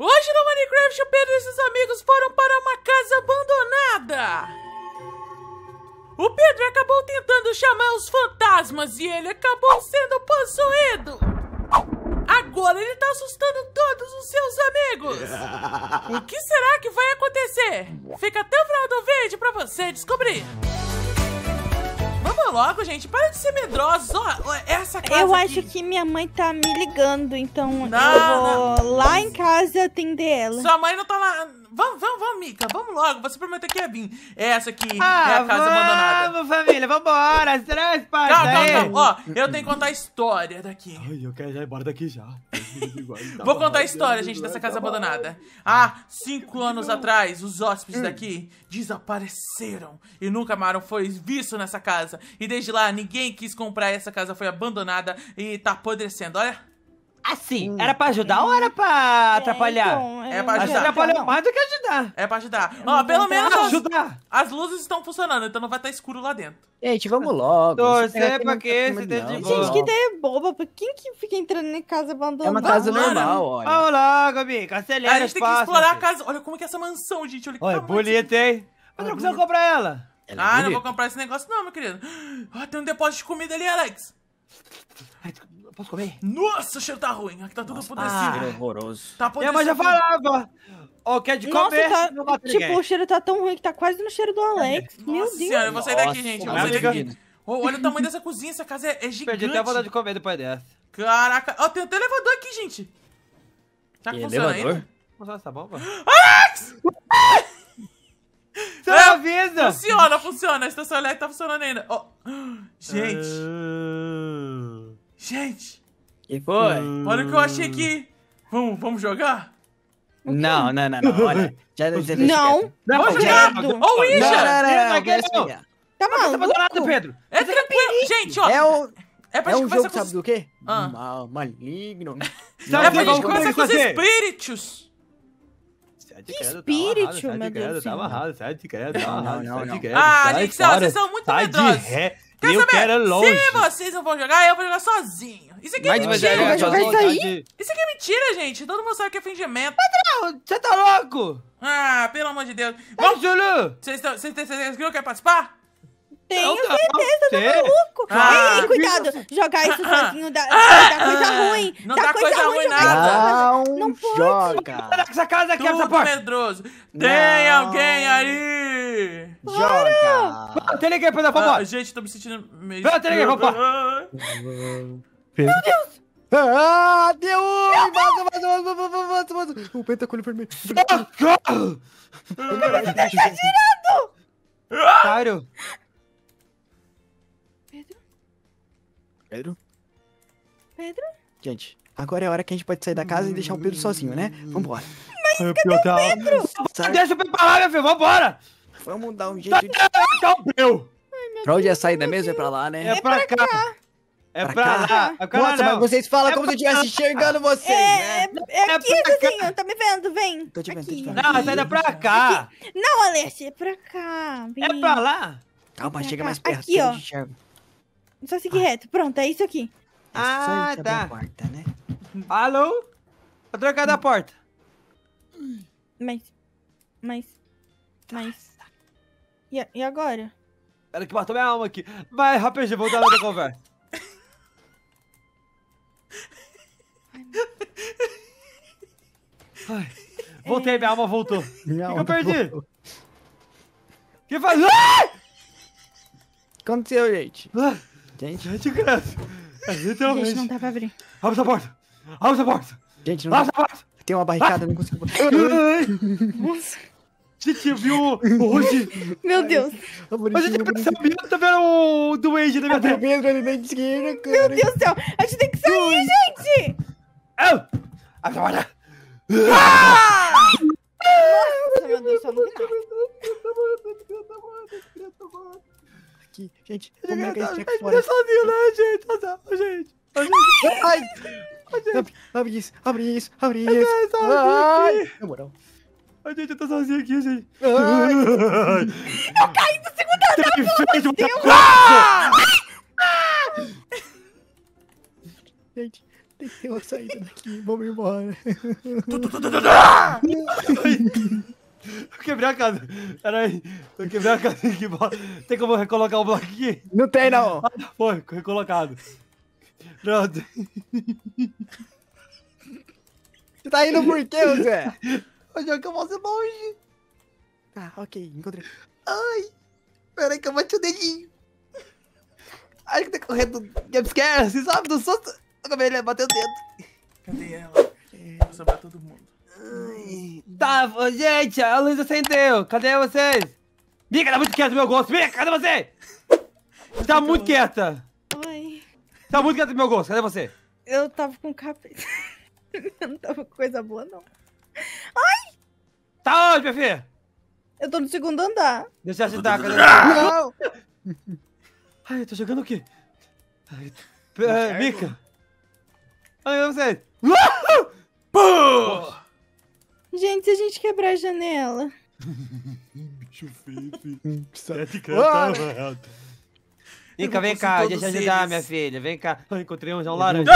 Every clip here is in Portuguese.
Hoje no Minecraft, o Pedro e seus amigos foram para uma casa abandonada. O Pedro acabou tentando chamar os fantasmas e ele acabou sendo possuído. Agora ele tá assustando todos os seus amigos. O que será que vai acontecer? Fica até o final do vídeo pra você descobrir. Vamos logo, gente. Para de ser medrosos. Ó, essa casa Eu aqui. acho que minha mãe tá me ligando, então não, eu vou não. lá em casa atender ela. Sua mãe não tá lá Vamos, vamos, vamos, Mica. Vamos logo. Você prometeu que ia vir. É essa aqui ah, é a casa vamos, abandonada. Vamos, família. Vambora. Três pai. Calma, calma, calma. Ó, eu tenho que contar a história daqui. Ai, eu quero já ir embora daqui já. Vou contar a história, gente, dessa casa abandonada. Ah, cinco anos atrás, os hóspedes daqui desapareceram e nunca mais foi visto nessa casa. E desde lá, ninguém quis comprar essa casa, foi abandonada e tá apodrecendo. Olha... Assim, hum. era pra ajudar ou era pra é, atrapalhar? então, é- pra ajudar. atrapalhou mais do que ajudar. É pra ajudar. Ó, pelo menos as, Ajudar. as luzes estão funcionando, então não vai estar tá escuro lá dentro. Gente, vamos logo. Torcer Isso pra que tá esse de Gente, que ideia boba. Por Quem que fica entrando em casa abandonada? É uma casa normal, olha. Olha lá, Gabi, Acelera a gente tem que explorar a casa. Olha como é que é essa mansão, gente. Olha que Olha, bonita, hein? Mas não precisa comprar ela. Ela é Ah, não vou comprar esse negócio não, meu querido. Ah, tem um depósito de comida ali, Alex. Ai, posso comer? Nossa, o cheiro tá ruim. Aqui tá tudo Nossa, apodrecido. Ah, horroroso. Tá é, apodrecido. Minha mãe já falava. Ó, oh, quer de Nossa, comer? Tá, não tipo, ninguém. o cheiro tá tão ruim que tá quase no cheiro do Alex. É. Nossa Meu Deus. Senhora, eu vou sair daqui, gente. Eu vou sair daqui. olha o tamanho dessa cozinha, essa casa é, é gigante. Perdi até a vontade de comer depois dessa. Caraca. Ó, oh, tem até elevador aqui, gente. Será tá que e funciona elevador? ainda? Funciona essa bomba? Alex! Tá é, avisa! Funciona, funciona. A estação elétrica tá funcionando ainda. Oh. Gente. Uh... Gente! Que foi? Olha o que eu achei aqui! Vamos, vamos jogar? Não, não, não, não. Olha. Já, já, já, não. Não, vamos jogar! Ô, Ouija! Não, não, não, não, tá, tá maluco? Tá nada, Pedro. É tá tranquilo. Gente, ó. É o... É, pra é um jogo, com... sabe do quê? Ah. Mal, maligno. sabe é pra gente começar com os espíritos. Que tá espírito, meu Deus. Tá amarrado, sai de credo, tá amarrado, sai de credo. Ah, gente, vocês são muito medrosos. Quer eu saber? quero é longe. Se vocês não vão jogar, eu vou jogar sozinho. Isso aqui é mentira. Mas, jogar Isso aqui é mentira, gente. Todo mundo sabe que é fingimento. Padrão, você tá louco? Ah, pelo amor de Deus. vamos Júlio. Vocês têm certeza que eu quero participar? Tenho então tá, certeza, tá maluco. Ah, ei, cuidado, jogar isso ah, ah. sozinho ah, dá, dá coisa ruim. Não dá, coisa, ruim nada. Não, não pode. Joga. Essa casa aqui, essa porta. medroso. Tem alguém aí Joga! Mano, tem ninguém pra dar favor! Ah, gente, tô me sentindo meio... Não, tem ninguém, vamos Meu Deus! Ah, deu um! Mais um, mais um, mais O pentacolo vermelho. Socorro! Você tá girando! Otário! Ah! Pedro? Pedro? Pedro? Gente, agora é a hora que a gente pode sair da casa e deixar o Pedro sozinho, né? Vambora. Mas cadê o Pedro? Deixa o Pedro pra lá, meu filho, vambora! Vamos dar um tá jeito de. Calbreu! É pra onde é sair da mesa? É pra lá, né? É, é pra cá. É pra, pra cá? lá. É Nossa, mas vocês falam é como se eu estivesse enxergando vocês. É, né? é, é aqui, vizinho. Tá me vendo? Vem. Tô te vendo. Aqui. Tô te não, sai é pra cá. Aqui. Não, Alessia. É pra cá. Vem. É pra lá? Calma, pra chega cá. mais perto. Aqui, ó. Só seguir ah. reto. Pronto, é isso aqui. Ah, é tá. Porta, né? Alô? Vou trocar da hum. porta. Mas... Mas... Mas... E, e agora? Era que matou minha alma aqui. Vai, rapidinho, voltando da conversa. Ai, voltei, minha alma voltou. Minha o que, eu perdi? O que faz? Ah! Aconteceu, gente. Gente. Gente, cresce. É, literalmente. Gente, não dá pra abrir. Abre essa porta. Abre essa porta. Gente, não Abre Essa porta. Tem uma barricada, ah! não consigo botar. Nossa gente viu o Meu Deus. A gente tem que tá tá o Duende na minha tela. Pedro ali na esquerda, Meu Deus do céu. A gente tem que sair, gente. Agora. Ah! Tá, Nossa, meu Deus, Aqui, gente. Como é que a gente tinha né, gente? Gente. Ai. Abre isso, abre isso, abre isso. Ai. Na moral. A gente tá sozinho aqui, gente. Ai. Eu caí do segundo andar, pelo amor de Deus! Ah! Gente, tem que ter uma saída daqui. Vamos embora. Eu quebrei a casa. Peraí. Eu quebrei a casa. Tem como recolocar o bloco aqui? Não tem, não. Ah, tá, foi, recolocado. Pronto. Você tá indo por quê, Zé? Onde é que eu vou ser longe? Tá, ok, encontrei. Ai! Peraí que eu bati o dedinho. Acho que correndo do jumpscare, se sabe do susto. A acabei de bater o dedo. Cadê ela? Vou é. sobrar todo mundo. Tá, gente, a luz acendeu. Cadê vocês? Mica, tá muito quieta meu gosto. Mica, cadê você? Tá muito quieta. Oi. Tá muito quieta meu gosto. Cadê você? Eu tava com capa... Eu não tava com coisa boa, não. Tá onde, Fefe? Eu tô no segundo andar. Deixa eu ajudar, cara. Não! Ai, eu tô jogando o quê? Mica. Mika. Ai, eu não sei. Pô! Gente, se a gente quebrar a janela... Bicho feio, Sete cantas, rato. Mica, vem cá, deixa eu ajudar, minha filha. Vem cá. Eu encontrei um, já um laranja.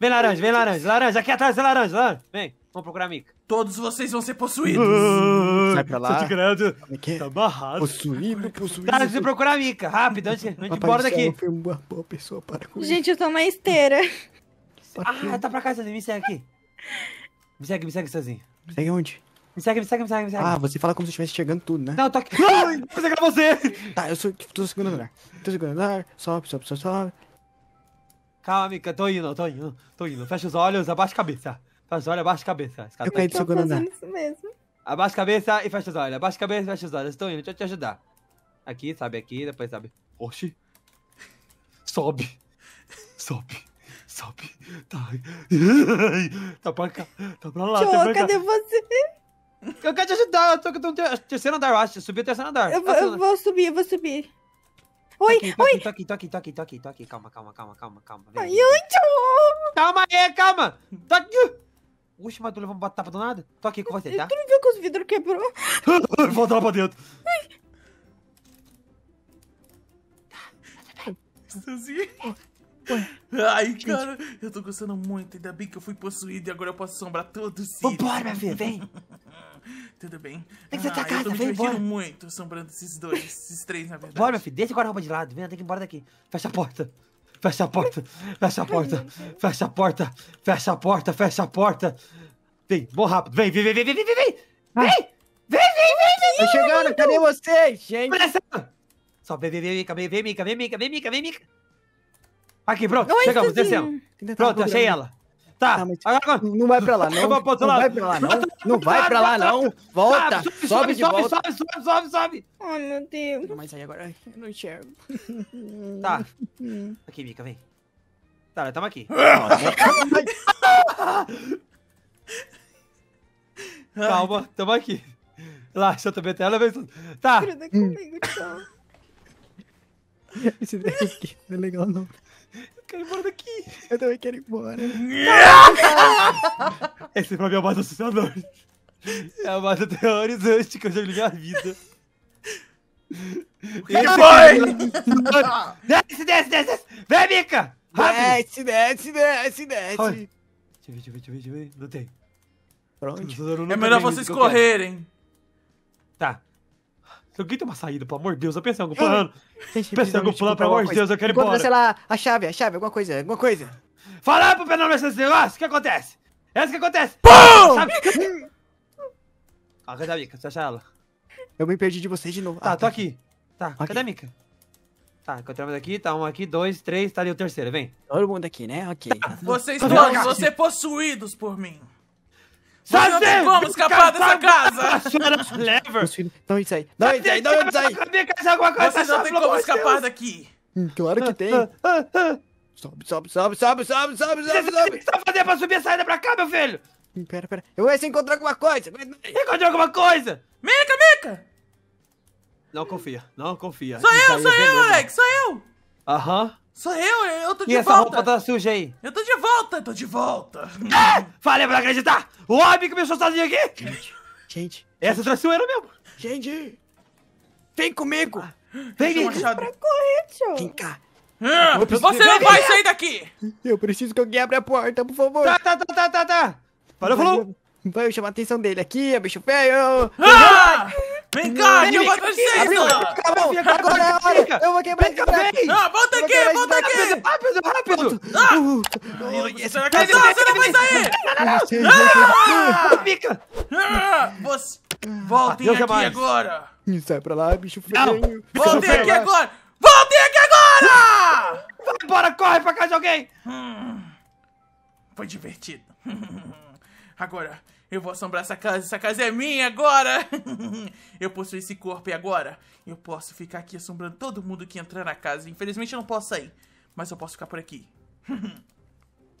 Vem, laranja, vem, laranja. Laranja, aqui atrás, é laranja, laranja. Vem, vamos procurar a Mika todos vocês vão ser possuídos. Ah, Sai pra lá. Grande. É é? Tá amarrado. Possuído, é possuído. Tá, você procurar a Mika. Rápido, antes, antes de embora daqui. Foi uma boa pessoa para com Gente, eu tô uma esteira. Ah, tá pra cá, Sozinho. Me segue aqui. Me segue, me segue sozinho. Me segue onde? Me segue, me segue, me segue, me segue. Ah, você fala como se estivesse chegando tudo, né? Não, eu tá tô aqui. Ai, vou pegar você. Tá, eu sou, tipo, tô no segundo andar. Tô no segundo andar. Sobe, sobe, sobe, sobe. Calma, Mika. Tô indo, tô indo. Tô indo. Fecha os olhos, abaixa a cabeça. Fecha olha abaixa a cabeça. eu tá caí do segundo andar. Abaixa a cabeça e fecha os olhos. Abaixa a cabeça e fecha os olhos. Estou indo, deixa eu te ajudar. Aqui, sabe, aqui, depois sabe. Oxi. Sobe. Sobe. Sobe. Tá. tá pra cá. Tá pra lá. Tchô, tá cadê você? Eu quero te ajudar. Eu tô, com o terceiro andar, eu acho. Subi o terceiro andar. Eu vou, tá eu vou subir, eu vou subir. Oi, oi! Toque, toque, toque, toque, toque, Calma, calma, calma, calma, calma. Ai, ai, Calma aí, calma! Tá aqui. Oxe, mas tu levou uma do nada? Tô aqui com você, tá? Tu não viu que os vidros quebrou? Volta lá pra dentro. Sozinho. Ai, cara, eu tô gostando muito. Ainda bem que eu fui possuído e agora eu posso assombrar todos. Vambora, minha filha, vem. Tudo bem. Tem que ser ah, casa, eu tô vem, muito assombrando esses dois, esses três, na verdade. Bora, meu filho, deixa agora a roupa de lado. Vem, tem que ir embora daqui. Fecha a porta fecha a porta, fecha a porta, fecha a porta, fecha a porta, fecha a porta. Vem, bom rápido, vem, vem, vem, vem, vem, vem, vem, vem, vem, vem, vem, vem. chegando, cadê vem, gente? Só vem, vem, vem, vem, vem, vem, vem, vem, vem, vem, vem, vem, vem, vem, Aqui, pronto, chegamos, descemos. Pronto, achei ela. Tá. Não, agora... não vai pra lá, não. Não, vai pra lá, não. Não vai pra lá, não. Volta. Ah, sobe, sobe, de volta. sobe, sobe, sobe, sobe. oh meu Deus. Não, mas aí agora eu não enxergo. Tá. Hum. Aqui, Mika, vem. Tá, nós tamo aqui. Calma, tamo aqui. Lá, eu também até ela vez. Tá. comigo, então. Esse daqui não é legal, não. Quero ir embora daqui. Eu também quero ir embora. Esse pra mim é o mais assustador. É o mais aterrorizante que eu já vi na minha vida. Que foi? desce, desce, desce, Vem, Mica. Desce, desce, desce, desce. Olha. Deixa eu ver, deixa eu ver, deixa eu ver, Não tem. Pronto. é melhor vocês correrem. Tá. Alguém tem uma saída, pelo amor de Deus. Eu pensei em algum plano. Pensei em algum tipo plano, pelo amor de Deus, eu quero ir embora. sei lá, a chave, a chave, alguma coisa, alguma coisa. Falar pro Penal esse negócio, o que acontece? É isso que acontece. PUM! ah, cadê a Mika? Você acha ela? Eu me perdi de vocês de novo. Tá, ah, tô tá. aqui. Tá, okay. cadê a Mika? Tá, encontramos aqui, tá um aqui, dois, três, tá ali o terceiro, vem. Todo mundo aqui, né? Ok. Tá, vocês todos, vocês possuídos por mim. Sabe como escapar dessa casa? A senhora Lever! Não aí, não sai, não sai! Você não tem como escapar daqui! Hum, claro que tem! Sobe, sobe, sobe, sobe, sobe, sobe, sobe, sobe! O que você tá fazendo pra subir a saída pra cá, meu filho? Hum, pera, pera. Eu vou encontrar alguma coisa! Encontrei alguma coisa! Mica, Mica! Não confia, não confia. Sou eu, sou é eu, Alex, sou eu! Aham. Sou eu, eu tô de e volta. E essa roupa tá suja aí? Eu tô de volta, eu tô de volta. Ah, falei pra acreditar! O homem começou sozinho aqui! Gente, gente. Essa era mesmo. Gente, vem comigo. Ah, vem, vem. Pra correr, Vem cá. Ah, você não vai sair daqui! Eu preciso que alguém abra a porta, por favor. Tá, tá, tá, tá, tá. tá. Valeu, falou. Vai chamar a atenção dele aqui, é bicho feio. Ah! Vem cá, vem, eu vou dar licença! Calma, calma, agora é a hora! Eu vou quebrar esse break! Não, volta aqui, volta aqui! Rápido, rápido! Ah! Você vai não vai sair! Não, não, não! Fica! Você... Voltem é aqui agora! Sai pra lá, bicho feio! Voltem aqui agora! Voltem aqui agora! Vai embora, corre pra casa de alguém! Hum. Foi divertido. Agora, eu vou assombrar essa casa, essa casa é minha agora! eu possuo esse corpo e agora eu posso ficar aqui assombrando todo mundo que entrar na casa. Infelizmente eu não posso sair, mas eu posso ficar por aqui.